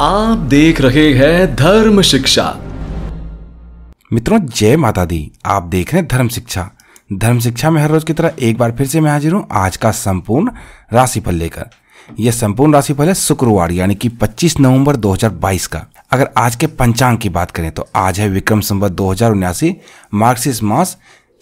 आप देख रहे हैं धर्म शिक्षा मित्रों जय माता दी आप देख रहे हैं धर्म शिक्षा धर्म शिक्षा में हर रोज की तरह एक बार फिर से मैं हाजिर हूं आज का संपूर्ण राशिफल लेकर यह संपूर्ण राशिफल है शुक्रवार यानी कि 25 नवंबर 2022 का अगर आज के पंचांग की बात करें तो आज है विक्रम संवत दो हजार उन्यासी मार्क्सिस मास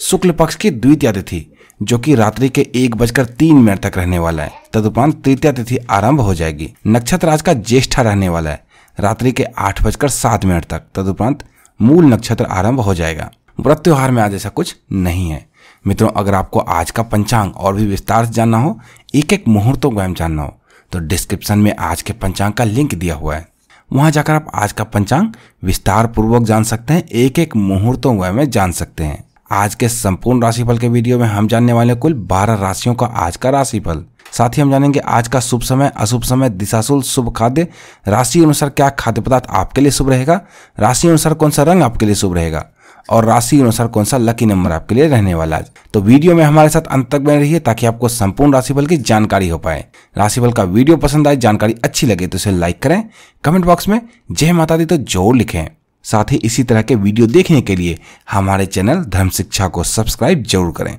शुक्ल पक्ष की द्वितीय तिथि जो कि रात्रि के एक बजकर तीन मिनट तक रहने वाला है तदुपरांत तृतीय तिथि आरंभ हो जाएगी नक्षत्र आज का ज्येष्ठा रहने वाला है रात्रि के आठ बजकर सात मिनट तक तदुपरांत मूल नक्षत्र आरंभ हो जाएगा व्रत त्योहार में आज ऐसा कुछ नहीं है मित्रों अगर आपको आज का पंचांग और भी विस्तार से जानना हो एक एक मुहूर्तों को जानना हो तो डिस्क्रिप्शन में आज के पंचांग का लिंक दिया हुआ है वहां जाकर आप आज का पंचांग विस्तार पूर्वक जान सकते हैं एक एक मुहूर्तों में जान सकते हैं आज के संपूर्ण राशिफल के वीडियो में हम जानने वाले कुल 12 राशियों का आज का राशिफल साथ ही हम जानेंगे आज का शुभ समय अशुभ समय दिशाशुल शुभ खाद्य राशि अनुसार क्या खाद्य पदार्थ आपके लिए शुभ रहेगा राशि अनुसार कौन सा रंग आपके लिए शुभ रहेगा और राशि अनुसार कौन सा लकी नंबर आपके लिए रहने वाला है तो वीडियो में हमारे साथ अंत तक बने रहिए ताकि आपको संपूर्ण राशिफल की जानकारी हो पाए राशिफल का वीडियो पसंद आए जानकारी अच्छी लगे तो इसे लाइक करें कमेंट बॉक्स में जय माता दी तो जोर लिखें साथ ही इसी तरह के वीडियो देखने के लिए हमारे चैनल धर्म शिक्षा को सब्सक्राइब जरूर करें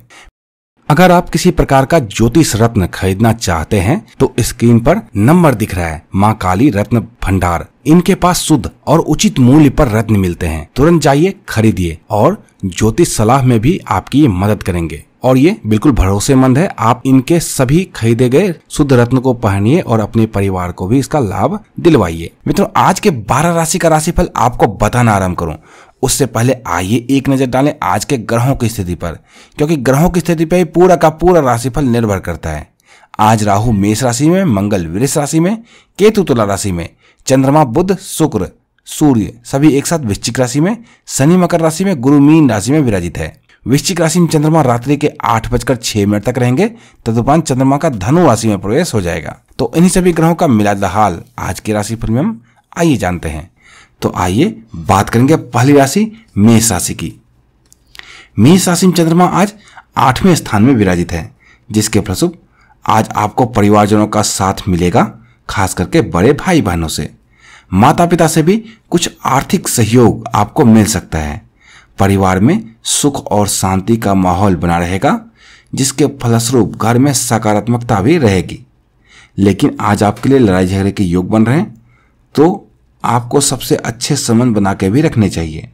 अगर आप किसी प्रकार का ज्योतिष रत्न खरीदना चाहते हैं तो स्क्रीन पर नंबर दिख रहा है माँ काली रत्न भंडार इनके पास शुद्ध और उचित मूल्य पर रत्न मिलते हैं तुरंत जाइए खरीदिए और ज्योतिष सलाह में भी आपकी मदद करेंगे और ये बिल्कुल भरोसेमंद है आप इनके सभी खरीदे गए शुद्ध रत्न को पहनिए और अपने परिवार को भी इसका लाभ दिलवाइए मित्रों आज के 12 राशि का राशिफल आपको बताना आरंभ करूं उससे पहले आइए एक नज़र डालें आज के ग्रहों की स्थिति पर क्योंकि ग्रहों की स्थिति पर ही पूरा का पूरा राशिफल निर्भर करता है आज राहु मेष राशि में मंगल वृष राशि में केतु तुला राशि में चंद्रमा बुद्ध शुक्र सूर्य सभी एक साथ वृश्चिक राशि में शनि मकर राशि में गुरु मीन राशि में विराजित है वृश्चिक राशि में चंद्रमा रात्रि के आठ बजकर छह मिनट तक रहेंगे तदुपरांत चंद्रमा का धनु राशि में प्रवेश हो जाएगा तो इन्हीं सभी ग्रहों का मिला हाल आज के राशि में हम आइए जानते हैं तो आइए बात करेंगे पहली राशि मेष राशि की मेष राशि में चंद्रमा आज आठवें स्थान में विराजित है जिसके फलस्वरूप आज आपको परिवारजनों का साथ मिलेगा खास करके बड़े भाई बहनों से माता पिता से भी कुछ आर्थिक सहयोग आपको मिल सकता है परिवार में सुख और शांति का माहौल बना रहेगा जिसके फलस्वरूप घर में सकारात्मकता भी रहेगी लेकिन आज आपके लिए लड़ाई झगड़े के योग बन रहे हैं तो आपको सबसे अच्छे संबंध बना के भी रखने चाहिए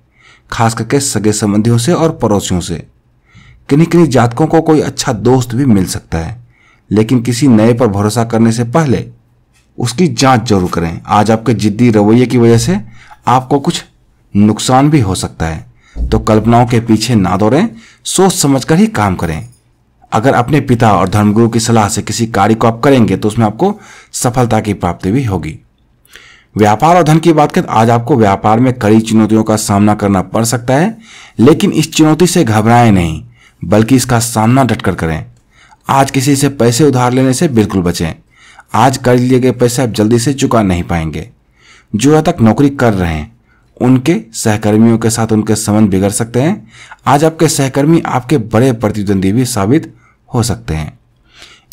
खास करके सगे संबंधियों से और पड़ोसियों से किन्हीं किन्हीं जातकों को कोई अच्छा दोस्त भी मिल सकता है लेकिन किसी नए पर भरोसा करने से पहले उसकी जांच जरूर करें आज आपके जिद्दी रवैये की वजह से आपको कुछ नुकसान भी हो सकता है तो कल्पनाओं के पीछे ना दौड़ें सोच समझकर ही काम करें अगर अपने पिता और धर्मगुरु की सलाह से किसी कार्य को आप करेंगे तो उसमें आपको सफलता की प्राप्ति भी होगी व्यापार और धन की बात करें आज आपको व्यापार में कड़ी चुनौतियों का सामना करना पड़ सकता है लेकिन इस चुनौती से घबराएं नहीं बल्कि इसका सामना डटकर करें आज किसी से पैसे उधार लेने से बिल्कुल बचें आज कर्ज लिए गए पैसे आप जल्दी से चुका नहीं पाएंगे जो अब तक नौकरी कर रहे हैं उनके सहकर्मियों के साथ उनके संबंध बिगड़ सकते हैं आज आपके सहकर्मी आपके बड़े प्रतिद्वंदी भी साबित हो सकते हैं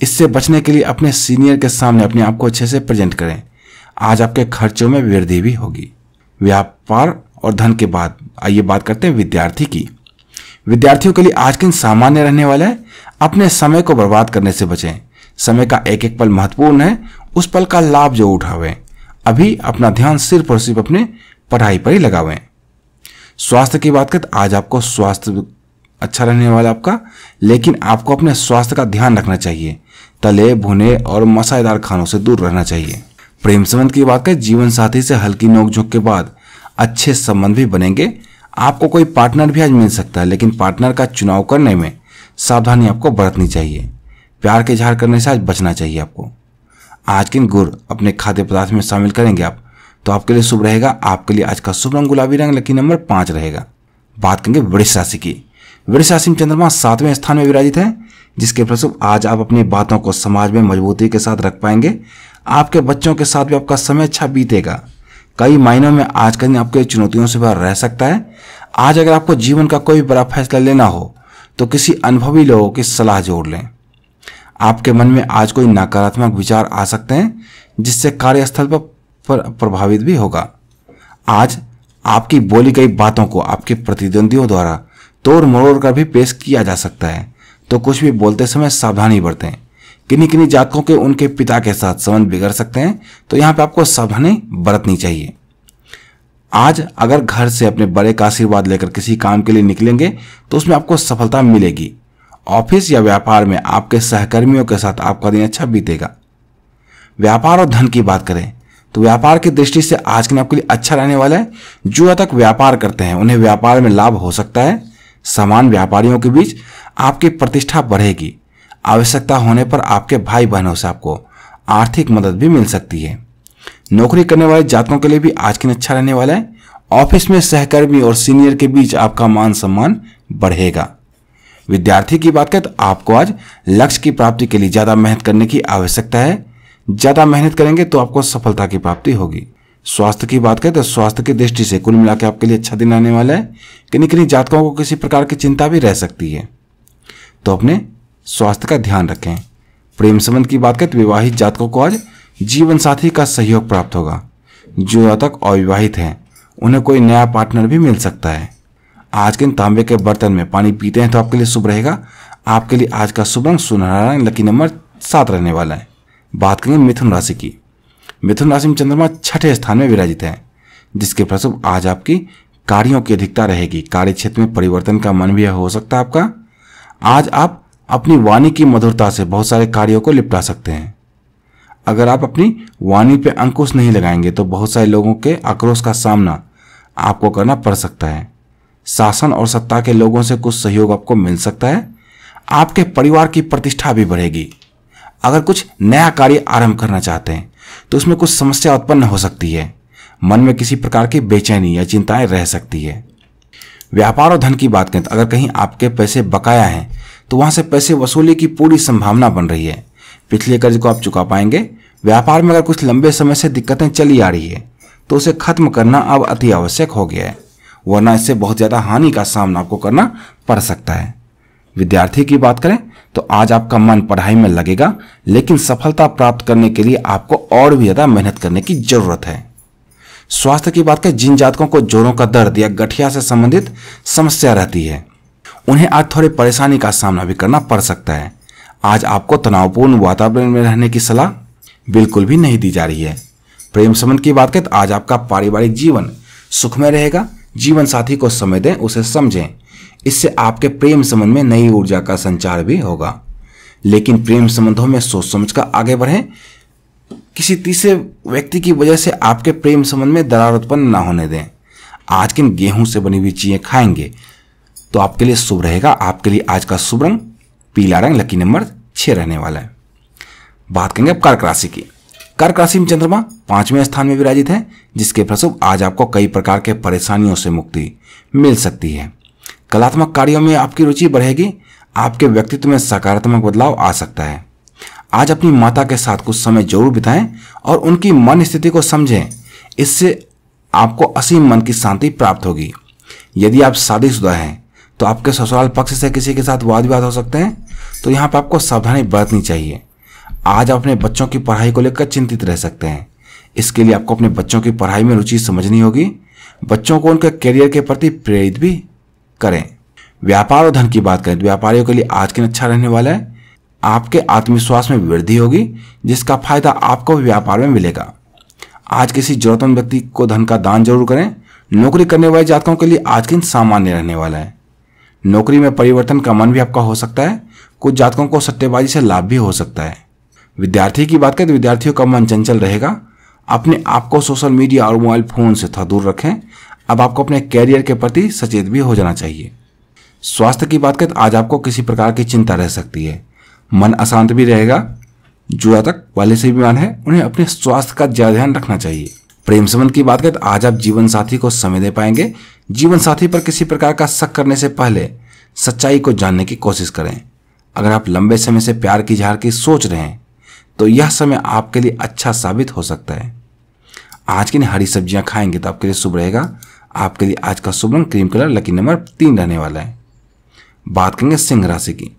इससे बचने के लिए अपने सीनियर के सामने अपने आप को अच्छे से प्रेजेंट करें आज आपके खर्चों में वृद्धि भी होगी व्यापार और धन के बाद आइए बात करते हैं विद्यार्थी की विद्यार्थियों के लिए आज के दिन सामान्य रहने वाला है अपने समय को बर्बाद करने से बचें समय का एक एक पल महत्वपूर्ण है उस पल का लाभ जो उठावें अभी अपना ध्यान सिर्फ और सिर्फ अपने पढ़ाई पर ही लगावें स्वास्थ्य की बात करें तो आज आपको स्वास्थ्य अच्छा रहने वाला आपका लेकिन आपको अपने स्वास्थ्य का ध्यान रखना चाहिए तले भुने और मसालेदार खानों से दूर रहना चाहिए प्रेम संबंध की बात करें जीवन साथी से हल्की नोकझोंक के बाद अच्छे संबंध भी बनेंगे आपको कोई पार्टनर भी आज मिल सकता है लेकिन पार्टनर का चुनाव करने में सावधानी आपको बरतनी चाहिए प्यार के झार करने से आज बचना चाहिए आपको आज किन गुर अपने खाद्य पदार्थ में शामिल करेंगे आप तो आपके लिए शुभ रहेगा आपके लिए आज का शुभ रंग गुलाबी रंग लकी नंबर पांच रहेगा बात करेंगे वृक्ष राशि की वृक्ष राशि में चंद्रमा सातवें स्थान में विराजित है जिसके प्रसुभ आज आप अपनी बातों को समाज में मजबूती के साथ रख पाएंगे आपके बच्चों के साथ भी आपका समय अच्छा बीतेगा कई मायनों में आज का दिन आपके चुनौतियों से भर रह सकता है आज अगर आपको जीवन का कोई बड़ा फैसला लेना हो तो किसी अनुभवी लोगों की सलाह जोड़ लें आपके मन में आज कोई नकारात्मक विचार आ सकते हैं जिससे कार्यस्थल पर, पर प्रभावित भी होगा आज आपकी बोली गई बातों को आपके प्रतिद्वंदियों द्वारा तोड़ मरोड़ कर भी पेश किया जा सकता है तो कुछ भी बोलते समय सावधानी बरतें किन्हीं किन्हीं जातकों के उनके पिता के साथ संबंध बिगड़ सकते हैं तो यहाँ पे आपको सावधानी बरतनी चाहिए आज अगर घर से अपने बड़े का आशीर्वाद लेकर किसी काम के लिए निकलेंगे तो उसमें आपको सफलता मिलेगी ऑफिस या व्यापार में आपके सहकर्मियों के साथ आपका दिन अच्छा बीतेगा व्यापार और धन की बात करें तो व्यापार की दृष्टि से आज के दिन आपके लिए अच्छा रहने वाला है जो तक व्यापार करते हैं उन्हें व्यापार में लाभ हो सकता है समान व्यापारियों के बीच आपकी प्रतिष्ठा बढ़ेगी आवश्यकता होने पर आपके भाई बहनों से आपको आर्थिक मदद भी मिल सकती है नौकरी करने वाले जातकों के लिए भी आज के दिन अच्छा रहने वाला है ऑफिस में सहकर्मी और सीनियर के बीच आपका मान सम्मान बढ़ेगा विद्यार्थी की बात करें तो आपको आज लक्ष्य की प्राप्ति के लिए ज़्यादा मेहनत करने की आवश्यकता है ज़्यादा मेहनत करेंगे तो आपको सफलता की प्राप्ति होगी स्वास्थ्य की बात करें तो स्वास्थ्य की दृष्टि से कुल मिला के आपके लिए अच्छा दिन आने वाला है किन्हीं किन्हीं जातकों को किसी प्रकार की चिंता भी रह सकती है तो अपने स्वास्थ्य का ध्यान रखें प्रेम संबंध की बात करें तो विवाहित जातकों को आज जीवन साथी का सहयोग प्राप्त होगा जो जातक अविवाहित हैं उन्हें कोई नया पार्टनर भी मिल सकता है आज के तांबे के बर्तन में पानी पीते हैं तो आपके लिए शुभ रहेगा आपके लिए आज का शुभ रंग सुनहरा रंग लकी नंबर सात रहने वाला है बात करेंगे मिथुन राशि की मिथुन राशि में चंद्रमा छठे स्थान में विराजित है जिसके प्रसुप आज आपकी कार्यों की अधिकता रहेगी कार्य क्षेत्र में परिवर्तन का मन भी हो सकता है आपका आज आप अपनी वाणी की मधुरता से बहुत सारे कार्यों को निपटा सकते हैं अगर आप अपनी वाणी पे अंकुश नहीं लगाएंगे तो बहुत सारे लोगों के आक्रोश का सामना आपको करना पड़ सकता है शासन और सत्ता के लोगों से कुछ सहयोग आपको मिल सकता है आपके परिवार की प्रतिष्ठा भी बढ़ेगी अगर कुछ नया कार्य आरंभ करना चाहते हैं तो उसमें कुछ समस्या उत्पन्न हो सकती है मन में किसी प्रकार की बेचैनी या चिंताएं रह सकती है व्यापार और धन की बात करें तो अगर कहीं आपके पैसे बकाया हैं तो वहां से पैसे वसूली की पूरी संभावना बन रही है पिछले कर्ज को आप चुका पाएंगे व्यापार में अगर कुछ लंबे समय से दिक्कतें चली आ रही है तो उसे खत्म करना अब अति आवश्यक हो गया है वरना इससे बहुत ज़्यादा हानि का सामना आपको करना पड़ सकता है विद्यार्थी की बात करें तो आज आपका मन पढ़ाई में लगेगा लेकिन सफलता प्राप्त करने के लिए आपको और भी ज़्यादा मेहनत करने की जरूरत है स्वास्थ्य की बात करें जिन जातकों को जोरों का दर्द या गठिया से संबंधित समस्या रहती है उन्हें आज थोड़े परेशानी का सामना भी करना पड़ सकता है आज आपको तनावपूर्ण वातावरण में रहने की सलाह बिल्कुल भी नहीं दी जा रही है प्रेम संबंध की बात करें तो आज आपका पारिवारिक जीवन सुख में रहेगा जीवन साथी को समय दें उसे समझें इससे आपके प्रेम संबंध में नई ऊर्जा का संचार भी होगा लेकिन प्रेम संबंधों में सोच समझ कर आगे बढ़ें किसी तीसरे व्यक्ति की वजह से आपके प्रेम संबंध में दरार उत्पन्न ना होने दें आज किन गेहूं से बनी हुई चीजें खाएंगे तो आपके लिए शुभ रहेगा आपके लिए आज का शुभ रंग पीला रंग लकी नंबर छह रहने वाला है बात करेंगे अब कर्क राशि की कर्क राशि में चंद्रमा पांचवें स्थान में विराजित है जिसके फलस्वरूप आज आपको कई प्रकार के परेशानियों से मुक्ति मिल सकती है कलात्मक कार्यों में आपकी रुचि बढ़ेगी आपके व्यक्तित्व में सकारात्मक बदलाव आ सकता है आज अपनी माता के साथ कुछ समय जरूर बिताएं और उनकी मन स्थिति को समझें इससे आपको असीम मन की शांति प्राप्त होगी यदि आप शादीशुदा हैं तो आपके ससुराल पक्ष से किसी के साथ वाद विवाद हो सकते हैं तो यहाँ पर आपको सावधानी बरतनी चाहिए आज आप अपने बच्चों की पढ़ाई को लेकर चिंतित रह सकते हैं इसके लिए आपको अपने बच्चों की पढ़ाई में रुचि समझनी होगी बच्चों को उनके करियर के प्रति प्रेरित भी करें व्यापार और धन की बात करें तो व्यापारियों के लिए आज के दिन अच्छा रहने वाला है आपके आत्मविश्वास में वृद्धि होगी जिसका फायदा आपको व्यापार में मिलेगा आज किसी जरूरतमंद व्यक्ति को धन का दान जरूर करें नौकरी करने वाले जातकों के लिए आज के दिन सामान्य रहने वाला है नौकरी में परिवर्तन का मन भी आपका हो सकता है कुछ जातकों को सट्टेबाजी से लाभ भी हो सकता है विद्यार्थी की बात करें तो विद्यार्थियों का मन चंचल रहेगा अपने आप को सोशल मीडिया और मोबाइल फोन से थोड़ा दूर रखें अब आपको अपने कैरियर के प्रति सचेत भी हो जाना चाहिए स्वास्थ्य की बात करें तो आज आपको किसी प्रकार की चिंता रह सकती है मन अशांत भी रहेगा जो तक वाले से बीमार है उन्हें अपने स्वास्थ्य का ज्यादा ध्यान रखना चाहिए प्रेम संबंध की बात करें तो आज आप जीवन साथी को समय दे पाएंगे जीवन साथी पर किसी प्रकार का शक करने से पहले सच्चाई को जानने की कोशिश करें अगर आप लंबे समय से प्यार की झार की सोच रहे हैं तो यह समय आपके लिए अच्छा साबित हो सकता है आज की हरी सब्जियां खाएंगे तो आपके लिए शुभ रहेगा आपके लिए आज का शुभ रंग क्रीम कलर लकी नंबर तीन रहने वाला है बात करेंगे सिंह राशि की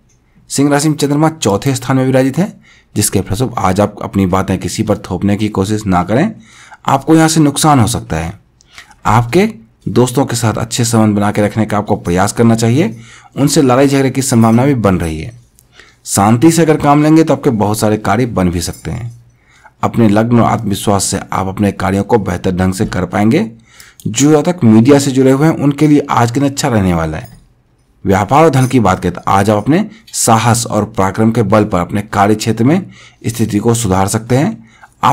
सिंह राशि में चंद्रमा चौथे स्थान में विराजित है जिसके फलस्वरूप आज आप अपनी बातें किसी पर थोपने की कोशिश ना करें आपको यहाँ से नुकसान हो सकता है आपके दोस्तों के साथ अच्छे संबंध बना के रखने का आपको प्रयास करना चाहिए उनसे लड़ाई झगड़े की संभावना भी बन रही है शांति से अगर काम लेंगे तो आपके बहुत सारे कार्य बन भी सकते हैं अपने लग्न और आत्मविश्वास से आप अपने कार्यों को बेहतर ढंग से कर पाएंगे जो तक मीडिया से जुड़े हुए हैं उनके लिए आज के दिन अच्छा रहने वाला है व्यापार और धन की बात करें तो आज आप अपने साहस और पराक्रम के बल पर अपने कार्य क्षेत्र में स्थिति को सुधार सकते हैं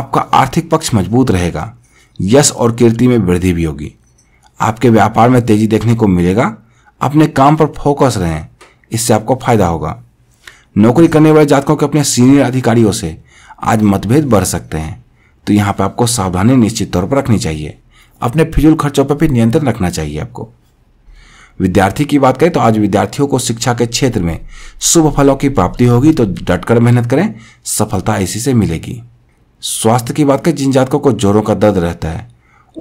आपका आर्थिक पक्ष मजबूत रहेगा यश और कीर्ति में वृद्धि भी होगी आपके व्यापार में तेजी देखने को मिलेगा अपने काम पर फोकस रहें इससे आपको फायदा होगा नौकरी करने वाले जातकों के अपने सीनियर अधिकारियों से आज मतभेद बढ़ सकते हैं तो यहाँ पर आपको सावधानी निश्चित तौर पर रखनी चाहिए अपने फिजूल खर्चों पर भी नियंत्रण रखना चाहिए आपको विद्यार्थी की बात करें तो आज विद्यार्थियों को शिक्षा के क्षेत्र में शुभ फलों की प्राप्ति होगी तो डटकर मेहनत करें सफलता इसी से मिलेगी स्वास्थ्य की बात करें जिन जातकों को जोरों का दर्द रहता है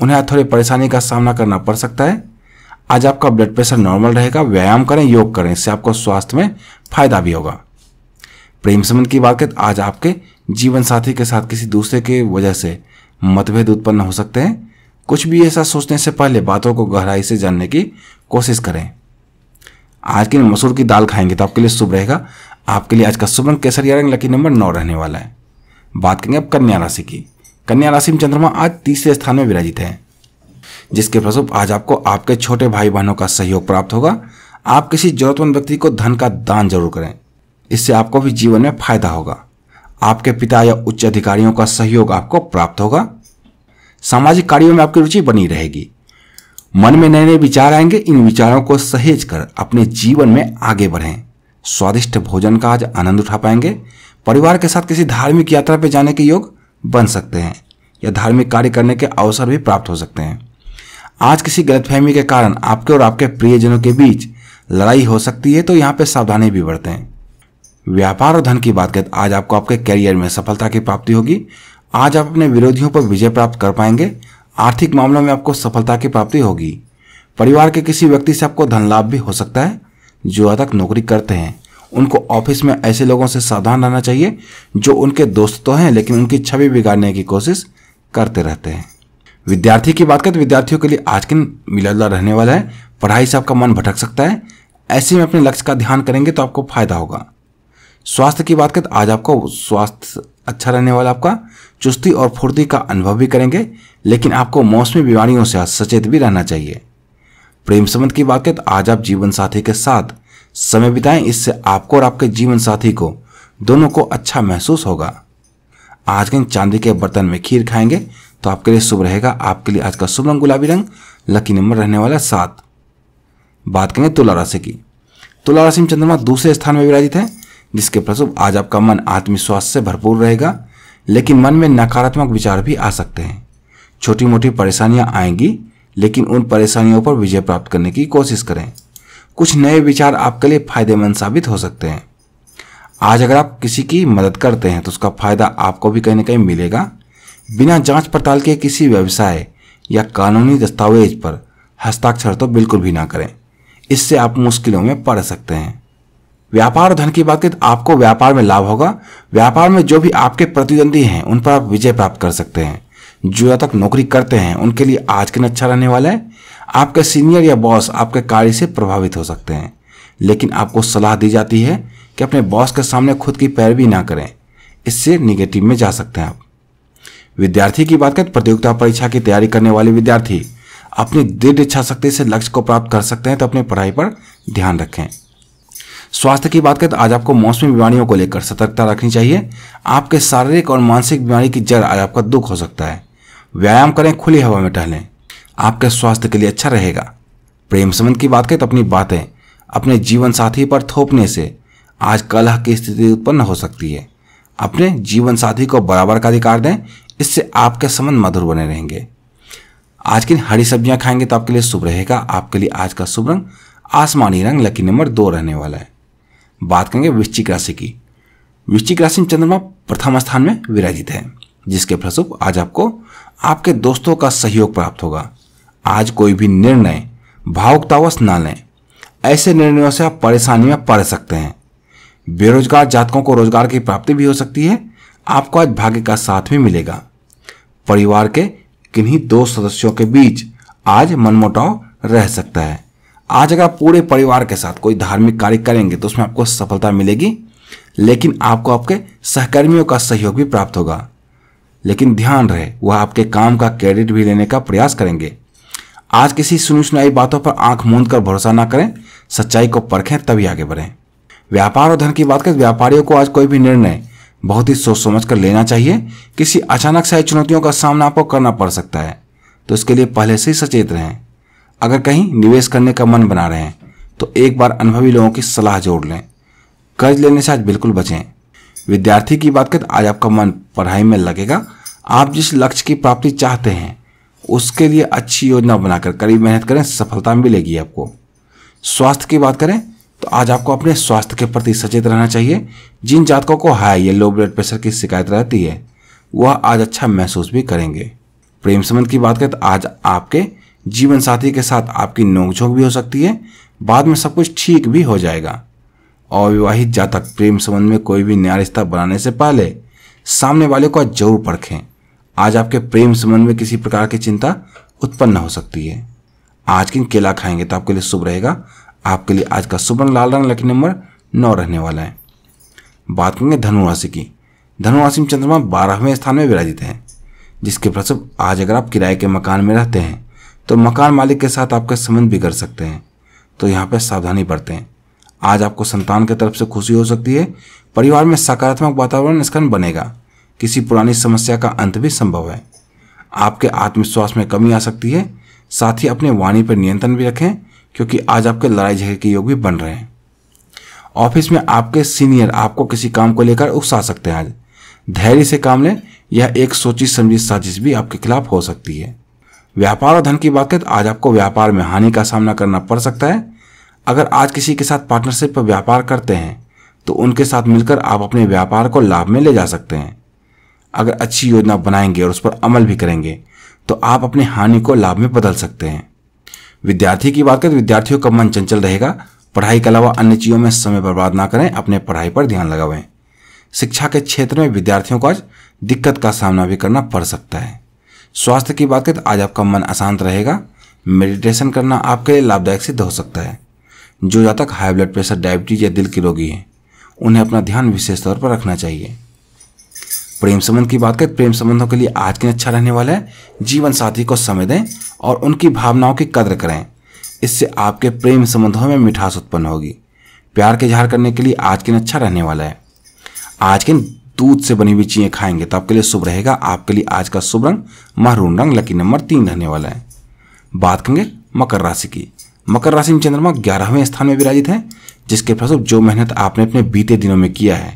उन्हें थोड़ी परेशानी का सामना करना पड़ सकता है आज आपका ब्लड प्रेशर नॉर्मल रहेगा व्यायाम करें योग करें इससे आपको स्वास्थ्य में फायदा भी होगा प्रेम संबंध की बात करें तो आज आपके जीवन साथी के साथ किसी दूसरे के वजह से मतभेद उत्पन्न हो सकते हैं कुछ भी ऐसा सोचने से पहले बातों को गहराई से जानने की कोशिश करें आज के मसूर की दाल खाएंगे तो आपके लिए शुभ रहेगा आपके लिए आज का शुभ रंग केसरिया रंग लकी नंबर नौ रहने वाला है बात करेंगे अब कन्या राशि की कन्या राशि में चंद्रमा आज तीसरे स्थान में विराजित है जिसके फलस्वरूप आज आपको आपके छोटे भाई बहनों का सहयोग प्राप्त होगा आप किसी जरूरतमंद व्यक्ति को धन का दान जरूर करें इससे आपको भी जीवन में फायदा होगा आपके पिता या उच्च अधिकारियों का सहयोग आपको प्राप्त होगा सामाजिक कार्यों में आपकी रुचि बनी रहेगी मन में नए नए विचार आएंगे इन विचारों को सहेज कर अपने जीवन में आगे बढ़ें स्वादिष्ट भोजन का आज आनंद उठा पाएंगे परिवार के साथ किसी धार्मिक यात्रा पर जाने के योग बन सकते हैं या धार्मिक कार्य करने के अवसर भी प्राप्त हो सकते हैं आज किसी गलतफहमी के कारण आपके और आपके प्रियजनों के बीच लड़ाई हो सकती है तो यहाँ पे सावधानी भी हैं व्यापार और धन की बात करें आज आपको आपके करियर में सफलता की प्राप्ति होगी आज आप अपने विरोधियों पर विजय प्राप्त कर पाएंगे आर्थिक मामलों में आपको सफलता की प्राप्ति होगी परिवार के किसी व्यक्ति से आपको धन लाभ भी हो सकता है जो अब तक नौकरी करते हैं उनको ऑफिस में ऐसे लोगों से सावधान रहना चाहिए जो उनके दोस्त तो हैं लेकिन उनकी छवि बिगाड़ने की कोशिश करते रहते हैं विद्यार्थी की बात करें तो विद्यार्थियों के लिए आज दिन जुला रहने वाला है पढ़ाई से आपका मन भटक सकता है ऐसे में अपने लक्ष्य का ध्यान करेंगे तो आपको फायदा होगा स्वास्थ्य की बात करें तो आज आपको स्वास्थ्य अच्छा रहने वाला आपका चुस्ती और फुर्ती का अनुभव भी करेंगे लेकिन आपको मौसमी बीमारियों से सचेत भी रहना चाहिए प्रेम संबंध की बात करें तो आज आप जीवन साथी के साथ समय बिताएं इससे आपको और आपके जीवन साथी को दोनों को अच्छा महसूस होगा आज के चांदी के बर्तन में खीर खाएंगे तो आपके लिए शुभ रहेगा आपके लिए आज का शुभ रंग गुलाबी रंग लकी नंबर रहने वाला सात बात करेंगे तुला राशि की तुला राशि में चंद्रमा दूसरे स्थान में विराजित है जिसके प्रसुभ आज आपका मन आत्मविश्वास से भरपूर रहेगा लेकिन मन में नकारात्मक विचार भी आ सकते हैं छोटी मोटी परेशानियां आएंगी लेकिन उन परेशानियों पर विजय प्राप्त करने की कोशिश करें कुछ नए विचार आपके लिए फायदेमंद साबित हो सकते हैं आज अगर आप किसी की मदद करते हैं तो उसका फायदा आपको भी कहीं ना कहीं मिलेगा बिना जांच पड़ताल के किसी व्यवसाय या कानूनी दस्तावेज पर हस्ताक्षर तो बिल्कुल भी ना करें इससे आप मुश्किलों में पड़ सकते हैं व्यापार और धन की बात करें तो आपको व्यापार में लाभ होगा व्यापार में जो भी आपके प्रतिद्वंदी हैं उन पर आप विजय प्राप्त कर सकते हैं जो तक नौकरी करते हैं उनके लिए आज के दिन अच्छा रहने वाला है आपके सीनियर या बॉस आपके कार्य से प्रभावित हो सकते हैं लेकिन आपको सलाह दी जाती है कि अपने बॉस के सामने खुद की पैरवी ना करें इससे निगेटिव में जा सकते हैं आप विद्यार्थी की बात करें प्रतियोगिता परीक्षा की तैयारी करने वाले विद्यार्थी अपनी दृढ़ इच्छा शक्ति से लक्ष्य को प्राप्त कर सकते हैं तो अपनी पढ़ाई पर ध्यान रखें स्वास्थ्य की बात करें तो आज आपको मौसमी बीमारियों को लेकर सतर्कता रखनी चाहिए आपके शारीरिक और मानसिक बीमारी की जड़ आज आपका दुख हो सकता है व्यायाम करें खुली हवा में टहलें आपके स्वास्थ्य के लिए अच्छा रहेगा प्रेम संबंध की बात करें तो अपनी बातें अपने जीवन साथी पर थोपने से आज कलह की स्थिति उत्पन्न हो सकती है अपने जीवन साथी को बराबर का अधिकार दें इससे आपके संबंध मधुर बने रहेंगे आज की हरी सब्जियां खाएंगे तो आपके लिए शुभ रहेगा आपके लिए आज का शुभ रंग आसमानी रंग लकी नंबर दो रहने वाला है बात करेंगे वृश्चिक राशि की वृश्चिक राशि में चंद्रमा प्रथम स्थान में विराजित है जिसके फलस्वरूप आज आपको आपके दोस्तों का सहयोग प्राप्त होगा आज कोई भी निर्णय भावुकतावश ना लें ऐसे निर्णयों से आप परेशानी में पड़ सकते हैं बेरोजगार जातकों को रोजगार की प्राप्ति भी हो सकती है आपको आज भाग्य का साथ भी मिलेगा परिवार के किन्हीं दो सदस्यों के बीच आज मनमुटाव रह सकता है आज अगर आप पूरे परिवार के साथ कोई धार्मिक कार्य करेंगे तो उसमें आपको सफलता मिलेगी लेकिन आपको आपके सहकर्मियों का सहयोग भी प्राप्त होगा लेकिन ध्यान रहे वह आपके काम का क्रेडिट भी लेने का प्रयास करेंगे आज किसी सुनी सुनाई बातों पर आंख मूंद कर भरोसा ना करें सच्चाई को परखें तभी आगे बढ़ें व्यापार और धन की बात करें व्यापारियों को आज कोई भी निर्णय बहुत ही सोच समझ कर लेना चाहिए किसी अचानक से चुनौतियों का सामना आपको करना पड़ सकता है तो इसके लिए पहले से ही सचेत रहें अगर कहीं निवेश करने का मन बना रहे हैं तो एक बार अनुभवी लोगों की सलाह जोड़ लें कर्ज लेने से आज बिल्कुल बचें विद्यार्थी की बात करें तो आज आपका मन पढ़ाई में लगेगा आप जिस लक्ष्य की प्राप्ति चाहते हैं उसके लिए अच्छी योजना बनाकर कड़ी मेहनत करें सफलता मिलेगी आपको स्वास्थ्य की बात करें तो आज आपको अपने स्वास्थ्य के प्रति सचेत रहना चाहिए जिन जातकों को हाई या लो ब्लड प्रेशर की शिकायत रहती है वह आज अच्छा महसूस भी करेंगे प्रेम संबंध की बात करें तो आज आपके जीवन साथी के साथ आपकी नोकझोंक भी हो सकती है बाद में सब कुछ ठीक भी हो जाएगा अविवाहित जातक प्रेम संबंध में कोई भी नया रिश्ता बनाने से पहले सामने वाले को जरूर परखें आज आपके प्रेम संबंध में किसी प्रकार की चिंता उत्पन्न हो सकती है आज किन केला खाएंगे तो आपके लिए शुभ रहेगा आपके लिए आज का शुभ रंग लाल रंग लकी नंबर नौ रहने वाला है बात करेंगे धनुराशि की धनुराशि में चंद्रमा बारहवें स्थान में विराजित हैं जिसके प्रसव आज अगर आप किराए के मकान में रहते हैं तो मकान मालिक के साथ आपके संबंध बिगड़ सकते हैं तो यहाँ पर सावधानी बरतें आज आपको संतान की तरफ से खुशी हो सकती है परिवार में सकारात्मक वातावरण इस बनेगा किसी पुरानी समस्या का अंत भी संभव है आपके आत्मविश्वास में कमी आ सकती है साथ ही अपने वाणी पर नियंत्रण भी रखें क्योंकि आज आपके लड़ाई झगड़े के योग भी बन रहे हैं ऑफिस में आपके सीनियर आपको किसी काम को लेकर उकसा सकते हैं आज धैर्य से काम लें यह एक सोची समझी साजिश भी आपके खिलाफ हो सकती है व्यापार और धन की बात करें तो आज आपको व्यापार में हानि का सामना करना पड़ सकता है अगर आज किसी के साथ पार्टनरशिप पर व्यापार करते हैं तो उनके साथ मिलकर आप अपने व्यापार को लाभ में ले जा सकते हैं अगर अच्छी योजना बनाएंगे और उस पर अमल भी करेंगे तो आप अपनी हानि को लाभ में बदल सकते हैं विद्यार्थी की बात करें विद्यार्थियों का मन चंचल रहेगा पढ़ाई के अलावा अन्य चीज़ों में समय बर्बाद ना करें अपने पढ़ाई पर ध्यान लगावें शिक्षा के क्षेत्र में विद्यार्थियों को आज दिक्कत का सामना भी करना पड़ सकता है स्वास्थ्य की बात करें तो आज आपका मन अशांत रहेगा मेडिटेशन करना आपके लिए लाभदायक सिद्ध हो सकता है जो जातक हाई ब्लड प्रेशर डायबिटीज या दिल के रोगी हैं उन्हें अपना ध्यान विशेष तौर पर रखना चाहिए प्रेम संबंध की बात करें प्रेम संबंधों के लिए आज दिन अच्छा रहने वाला है जीवन साथी को समय दें और उनकी भावनाओं की कदर करें इससे आपके प्रेम संबंधों में मिठास उत्पन्न होगी प्यार के इजहार करने के लिए आज दिन अच्छा रहने वाला है आज के दूध से बनी हुई चीज़ें खाएंगे तो आपके लिए शुभ रहेगा आपके लिए आज का शुभ रंग महरून रंग लकी नंबर तीन रहने वाला है बात करेंगे मकर राशि की मकर राशि में चंद्रमा ग्यारहवें स्थान में विराजित है जिसके फलस्वरूप जो मेहनत आपने अपने बीते दिनों में किया है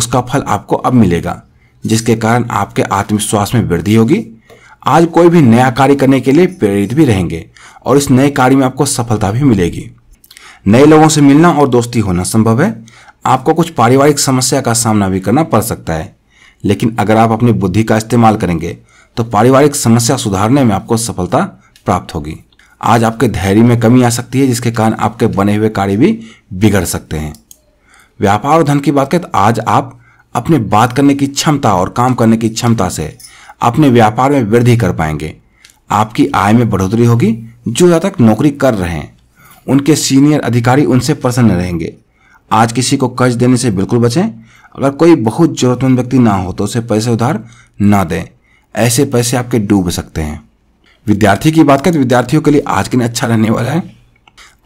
उसका फल आपको अब मिलेगा जिसके कारण आपके आत्मविश्वास में वृद्धि होगी आज कोई भी नया कार्य करने के लिए प्रेरित भी रहेंगे और इस नए कार्य में आपको सफलता भी मिलेगी नए लोगों से मिलना और दोस्ती होना संभव है आपको कुछ पारिवारिक समस्या का सामना भी करना पड़ सकता है लेकिन अगर आप अपनी बुद्धि का इस्तेमाल करेंगे तो पारिवारिक समस्या सुधारने में आपको सफलता प्राप्त होगी आज आपके धैर्य में कमी आ सकती है जिसके कारण आपके बने हुए कार्य भी बिगड़ सकते हैं व्यापार और धन की बात करें तो आज आप अपने बात करने की क्षमता और काम करने की क्षमता से अपने व्यापार में वृद्धि कर पाएंगे आपकी आय में बढ़ोतरी होगी जो ज़्यादा तक नौकरी कर रहे हैं उनके सीनियर अधिकारी उनसे प्रसन्न रहेंगे आज किसी को कर्ज देने से बिल्कुल बचें अगर कोई बहुत जरूरतमंद व्यक्ति ना हो तो उसे पैसे उधार ना दें ऐसे पैसे आपके डूब सकते हैं विद्यार्थी की बात करें तो विद्यार्थियों के लिए आज के दिन अच्छा रहने वाला है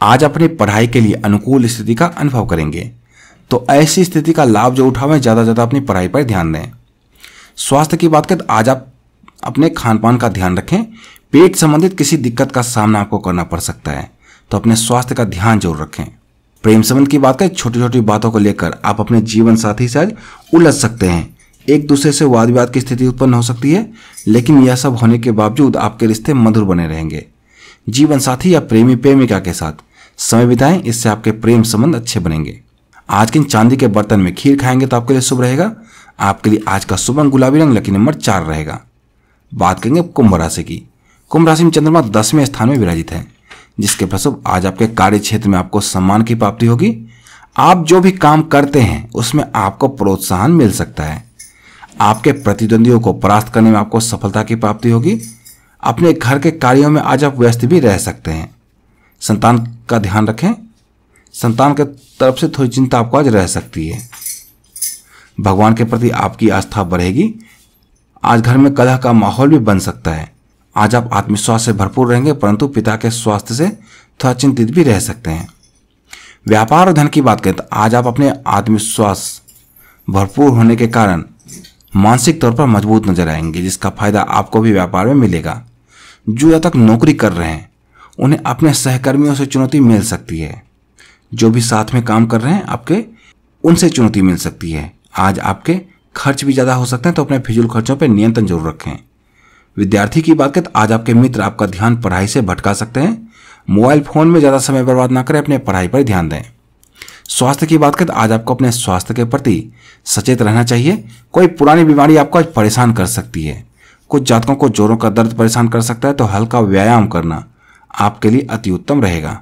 आज अपने पढ़ाई के लिए अनुकूल स्थिति का अनुभव करेंगे तो ऐसी स्थिति का लाभ जो उठावें ज़्यादा से ज़्यादा अपनी पढ़ाई पर ध्यान दें स्वास्थ्य की बात करें तो आज आप अपने खान पान का ध्यान रखें पेट संबंधित किसी दिक्कत का सामना आपको करना पड़ सकता है तो अपने स्वास्थ्य का ध्यान जरूर रखें प्रेम संबंध की बात करें छोटी छोटी बातों को लेकर आप अपने जीवन साथी से उलझ सकते हैं एक दूसरे से वाद विवाद की स्थिति उत्पन्न हो सकती है लेकिन यह सब होने के बावजूद आपके रिश्ते मधुर बने रहेंगे जीवन साथी या प्रेमी प्रेमिका के साथ समय बिताएं इससे आपके प्रेम संबंध अच्छे बनेंगे आज के चांदी के बर्तन में खीर खाएंगे तो आपके लिए शुभ रहेगा आपके लिए आज का शुभ गुलाबी रंग लकी नंबर चार रहेगा बात करेंगे कुंभ राशि की कुंभ राशि में चंद्रमा दसवें स्थान में विराजित है जिसके प्रसुभ आज आपके कार्य क्षेत्र में आपको सम्मान की प्राप्ति होगी आप जो भी काम करते हैं उसमें आपको प्रोत्साहन मिल सकता है आपके प्रतिद्वंदियों को परास्त करने में आपको सफलता की प्राप्ति होगी अपने घर के कार्यों में आज आप व्यस्त भी रह सकते हैं संतान का ध्यान रखें संतान के तरफ से थोड़ी चिंता आपको आज रह सकती है भगवान के प्रति आपकी आस्था बढ़ेगी आज घर में कलह का माहौल भी बन सकता है आज आप आत्मविश्वास से भरपूर रहेंगे परंतु पिता के स्वास्थ्य से थोड़ा चिंतित भी रह सकते हैं व्यापार और धन की बात करें तो आज आप अपने आत्मविश्वास भरपूर होने के कारण मानसिक तौर पर मजबूत नजर आएंगे जिसका फायदा आपको भी व्यापार में मिलेगा जो जब तक नौकरी कर रहे हैं उन्हें अपने सहकर्मियों से चुनौती मिल सकती है जो भी साथ में काम कर रहे हैं आपके उनसे चुनौती मिल सकती है आज आपके खर्च भी ज़्यादा हो सकते हैं तो अपने फिजूल खर्चों पर नियंत्रण जरूर रखें विद्यार्थी की बात करें तो आज आपके मित्र आपका ध्यान पढ़ाई से भटका सकते हैं मोबाइल फोन में ज़्यादा समय बर्बाद ना करें अपने पढ़ाई पर ध्यान दें स्वास्थ्य की बात करें तो आज आपको अपने स्वास्थ्य के प्रति सचेत रहना चाहिए कोई पुरानी बीमारी आपको आज परेशान कर सकती है कुछ जातकों को जोरों का दर्द परेशान कर सकता है तो हल्का व्यायाम करना आपके लिए अति उत्तम रहेगा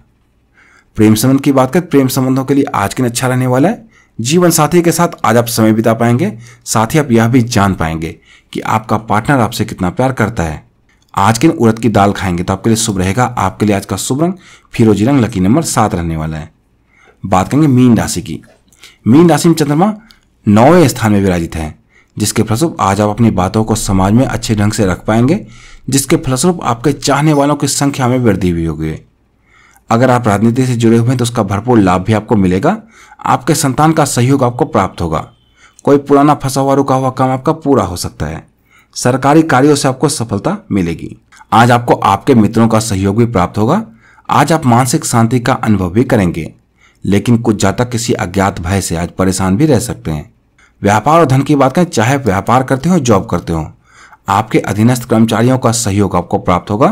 प्रेम संबंध की बात करें प्रेम संबंधों के लिए आज के दिन अच्छा रहने वाला है जीवन साथी के साथ आज आप समय बिता पाएंगे साथ ही आप यह भी जान पाएंगे कि आपका पार्टनर आपसे कितना प्यार करता है आज के दिन उड़द की दाल खाएंगे तो आपके लिए शुभ रहेगा आपके लिए आज का शुभ रंग फिरोजी रंग लकी नंबर सात रहने वाला है बात करेंगे मीन राशि की मीन राशि में चंद्रमा नौवें स्थान में विराजित है जिसके फलस्वरूप आज आप अपनी बातों को समाज में अच्छे ढंग से रख पाएंगे जिसके फलस्वरूप आपके चाहने वालों की संख्या में वृद्धि भी होगी अगर आप राजनीति से जुड़े हुए हैं तो उसका भरपूर लाभ भी आपको मिलेगा आपके संतान का सहयोग आपको प्राप्त होगा कोई पुराना फंसा हुआ रुका हुआ काम आपका पूरा हो सकता है सरकारी कार्यों से आपको सफलता मिलेगी आज आपको आपके मित्रों का सहयोग भी प्राप्त होगा आज आप मानसिक शांति का अनुभव भी करेंगे लेकिन कुछ जातक किसी अज्ञात भय से आज परेशान भी रह सकते हैं व्यापार और धन की बात करें चाहे व्यापार करते हो जॉब करते हो आपके अधीनस्थ कर्मचारियों का सहयोग आपको प्राप्त होगा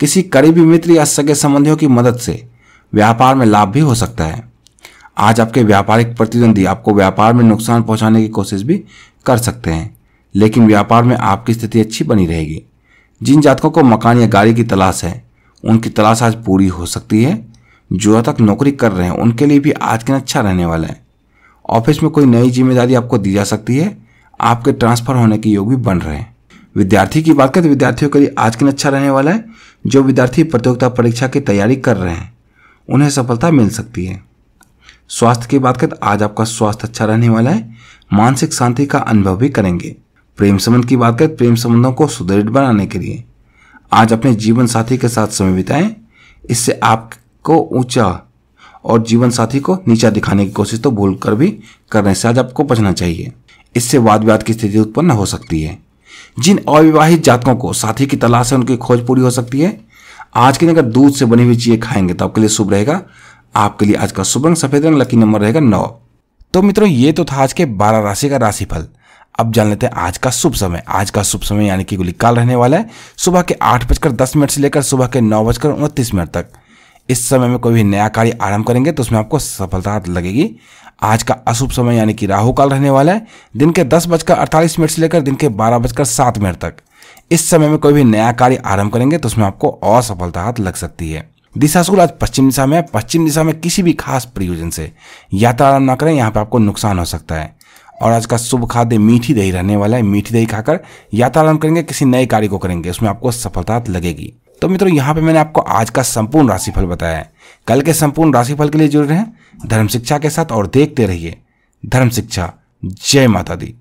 किसी करीबी मित्र या सगे संबंधियों की मदद से व्यापार में लाभ भी हो सकता है आज आपके व्यापारिक प्रतिद्वंदी आपको व्यापार में नुकसान पहुंचाने की कोशिश भी कर सकते हैं लेकिन व्यापार में आपकी स्थिति अच्छी बनी रहेगी जिन जातकों को मकान या गाड़ी की तलाश है उनकी तलाश आज पूरी हो सकती है जो तक नौकरी कर रहे हैं उनके लिए भी आज दिन अच्छा रहने वाला है ऑफिस में कोई नई जिम्मेदारी आपको दी जा सकती है आपके ट्रांसफर होने के योग भी बन रहे हैं विद्यार्थी की बात करें तो विद्यार्थियों के लिए आज दिन अच्छा रहने वाला है जो विद्यार्थी प्रतियोगिता परीक्षा की तैयारी कर रहे हैं उन्हें सफलता मिल सकती है स्वास्थ्य की बात करें तो आज आपका स्वास्थ्य अच्छा रहने वाला है मानसिक शांति का अनुभव भी करेंगे प्रेम संबंध की बात करें तो प्रेम संबंधों को सुदृढ़ बनाने के लिए आज अपने जीवन साथी के साथ समय बिताएं इससे आप को ऊंचा और जीवन साथी को नीचा दिखाने की कोशिश तो भूल कर भी करने से आज आपको बचना चाहिए इससे वाद विवाद की स्थिति उत्पन्न हो सकती है जिन अविवाहित जातकों को साथी की तलाश है उनकी खोज पूरी हो सकती है आज के दिन अगर दूध से बनी हुई चीजें खाएंगे तो आपके लिए शुभ रहेगा आपके लिए आज का शुभ रंग सफेद रंग लकी नंबर रहेगा नौ तो मित्रों ये तो था आज के बारह राशि का राशिफल अब जान लेते हैं आज का शुभ समय आज का शुभ समय यानी कि काल रहने वाला है सुबह के आठ बजकर दस मिनट से लेकर सुबह के नौ बजकर उनतीस मिनट तक इस समय में कोई भी नया कार्य आरंभ करेंगे तो उसमें आपको सफलता लगेगी आज का अशुभ समय यानी कि राहु काल रहने वाला है दिन के दस बजकर अड़तालीस मिनट से लेकर दिन के बारह बजकर सात मिनट तक इस समय में कोई भी नया कार्य आरंभ करेंगे तो उसमें आपको असफलता लग सकती है दिशा आज पश्चिम दिशा में पश्चिम दिशा में किसी भी खास प्रयोजन से यात्रा आरंभ ना करें यहाँ पे आपको नुकसान हो सकता है और आज का शुभ खाद्य मीठी दही रहने वाला है मीठी दही खाकर यात्रा आरंभ करेंगे किसी नए कार्य को करेंगे उसमें आपको सफलता लगेगी तो मित्रों यहाँ पे मैंने आपको आज का संपूर्ण राशिफल बताया है कल के संपूर्ण राशिफल के लिए जुड़ रहे हैं धर्म शिक्षा के साथ और देखते रहिए धर्म शिक्षा जय माता दी